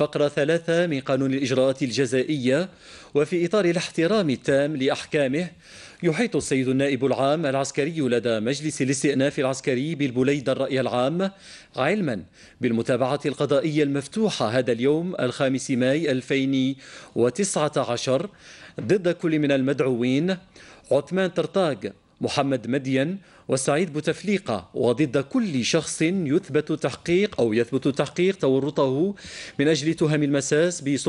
فقرة ثلاثة من قانون الإجراءات الجزائية وفي إطار الاحترام التام لأحكامه يحيط السيد النائب العام العسكري لدى مجلس الاستئناف العسكري بالبليد الرأي العام علما بالمتابعة القضائية المفتوحة هذا اليوم الخامس ماي 2019 ضد كل من المدعوين عثمان ترطاق محمد مدين وسعيد بوتفليقة وضد كل شخص يثبت تحقيق أو يثبت تحقيق تورطه من أجل تهم المساس بسلطة